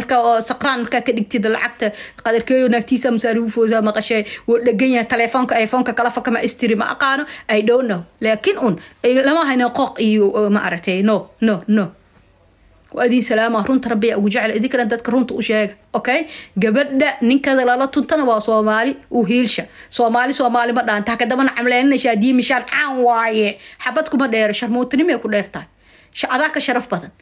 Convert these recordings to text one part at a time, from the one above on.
marka oo saqraan markaa ka dhigtid lacagta qadarkeeyo naagtiisa masaari ufoosaa wuu dhegan yahay taleefoonka iphoneka kala fakama istiri ma aqaano i don't know laakiin un lama hayno qooq iyo ma aragtay no no no waadin salaama runta rabbiya ugu jecel idinkan dadka runta u sheega okay gabadha ninkada lala tuntana waa soomaali u hiilsha soomaali soomaali ma dhaanta hakadabana camleeninaysaa diimishaan caan waaye xabad kuma dheero sharmuutinimay ku dheertahay adaa ka sharaf badan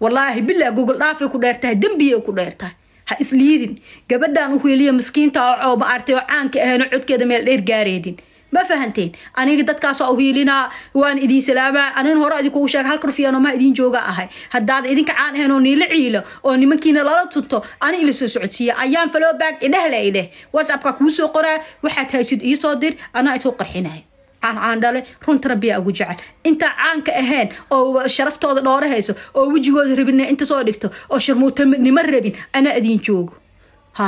walaahi bilaa gogol dhaafay ku dheertahay dembiyay ku dheertahay ha isliidin gabadhan u heliya miskiinta oo maartay oo caanka ahayno codkeeda meel dheer gaareedin ma fahanteen aniga dadkaasa uhiilinaa waan idin salaamaa anin hore adinkugu sheega halka rufiyaano maa idiin jooga ahay haddaad idinka caan ahayn oo niila ciilo oo nimankiina lala tunto ani ila soo socodsiiya ayaan falowbaag idhehle idheh whatsappka kuu soo qoraa waxaad haysid ii dir anaa isoo qarxinaya aan dhalay runta rabbiyaa ugu jecel intaa caanka ahayn oo sharaftooda dhoore hayso oo wejigooda rabina inta soo dhigto oo sharmuutanimo rabin anaa idin joogo ha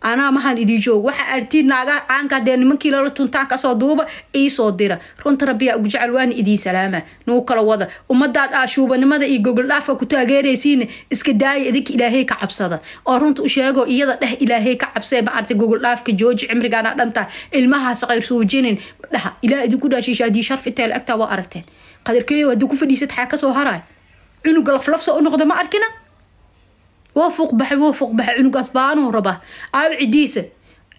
anaa mahaan idii joog waxa aartiid naaga caanka dee nimankii lala tuntaan kasoo duuba iisoo dira runta rabbiyaa ugu jecel waana idiin salaama nuu kala wada ummadaad aashuubanimada iyo gogoldhaafka ku taageeraysiin iska daaya idinka ilaahay ka cabsada oo runta u sheego iyada dheh ilaahay ka cabsee ma artay gogoldhaafka jooji cimrigaana dhanta ilmahaas qayrsuujinin dhaha ilaa idinku dhaashiisha haddii sharfi teel agtaa waa aragteen qadarkeeyo haddii ku fadhiisad xaa kasoo haraay cunuga laflafsa u noqda ma arkina waa fuuqbaxe waa fuuqbaxe cunugaas baanuu rabaa aaba cidiisa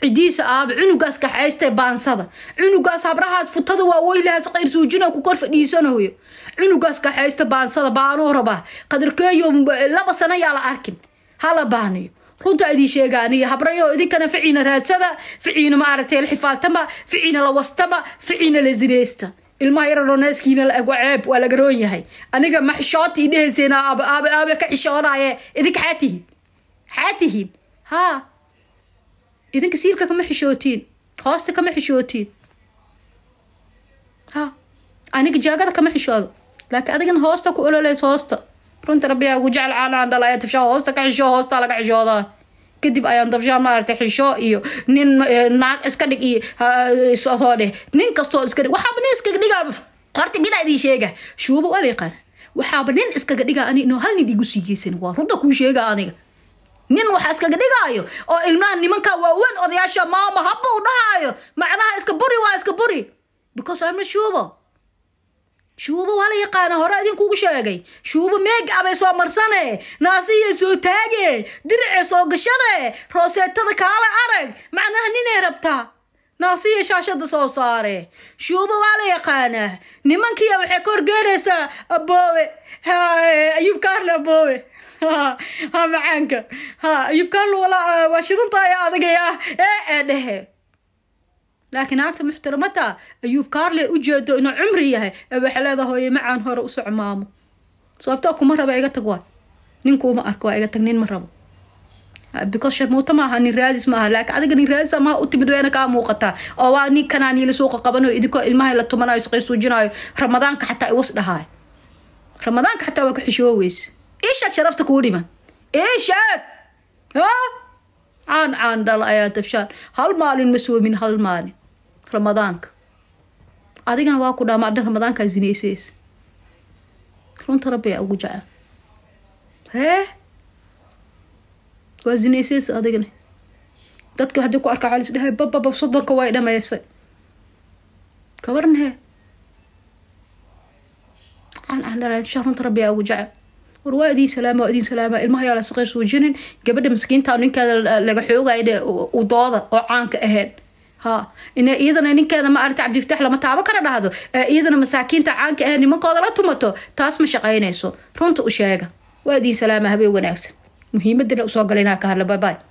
cidiisa aaba cunugaas kaxaystee baansada cunugaas habrahaas futada waa weylahaas qayrsuujina ku kor fadhiisanayo cunugaas kaxaysta baansada baanuu rabaa qadarkeeyo laba sano yaa la arkin hala baaniyo runta adii sheegaaniyo habrayo idinkana ficiina raadsada ficiina maaragtay la xifaaltama ficiina la wastama ficiina la zinaysta ilmaha yaran oo naaskiina laeg waa ceeb waa laga roon yahay aniga ma xishoota ii dhehayseen aaba ka xishoonaaye idinka xaa tihiin xaa tihiin haa idinka siilka kama xishootiin hoosta kama xishootiin ha aniga jaagada kama xishoodo laakiin adigana hoosta ku ololays hoosta runta rabbiyaa ugu jecel caana aan dhalaya tafshaa hoosta ka xishoo hoosta laga xishoodaa kadib ayaan dabshaan maaragtay xisho iyo nin naag iska dhig iyo soo nin kastoo iska dhig waxaaba nin iskaga dhigaaba horta midaa sheega shuubo adeeqan waxaaba nin iskaga dhigaa ani inuu hal nin igu siigeysan waa rudda kuu sheega aniga nin waxaa iskaga dhigaayo oo ilmaha nimanka waaweyn odayaasha maama habba u dhahaayo macnaha iska buri waa iska buri because I'm not sure shuuba waa la yaqaana hore idinkugu sheegay shuubo meeg abay soo marsane naasiyay soo taage dirce soo gashane rooseetada kaala arag macnaha ninay rabtaa naasiya shaashada soo saare shuubo waa la yaqaanaa nimankiya waxay ka horgeenaysaa aboowe ayub kaarle aboowe ha macaanka ha ayub kaarle waa shidantaayo adagay ee ee dhehe laakiin naagta muxtaramada ayuub kaarley u jeedo inuu cumri yahay waxay leedahay macaan hore u soco maamo kuma raba iga tag waa ninkuuma arko waa iga tag nin ma rabo because maaha nin raadis maaha laakiin adiga nin raadis maa u timid wayna kaa muuqataa oo waa nin kanaaniila suuqa qabanayo idinkoo ilmaha la tumanayo isqaysuujinayo ramadaanka xataa iwas dhahaay ramadaanka xataa waa ku xishooweys ii sheeg sharafta kuu dhiman ii caan caan dhala ayaa dabshaan hal maalin ma soomin hal maalin ramadaanka adigana waa ku dhaa maadhan ramadaankaa sinaysays runta rabbiyaa ugu jecel hee waa sinaysays adigana dadka haddii ku arkaa xaalis dhahay bababab soddonka way dhamaysay gabarnahee an aan dhala insha runta rabbiyaa ugu jecel war waa idin salaama waa idin salaama ilmaha yaa la saqeyn gabadha maskiinta ninkaa laga xoogaya uu dooda oo caanka ahayn ha iyadana ninkeeda ma aragta cabdifataax lama taabo kana dhahdo eh, iyadana masaakiinta caanka ah nimankooda la tumato taas ma shaqaynayso runta u sheega waa idiin salaama habee wanaagsan muhiimadana usoo gala inaa ka hadla baybay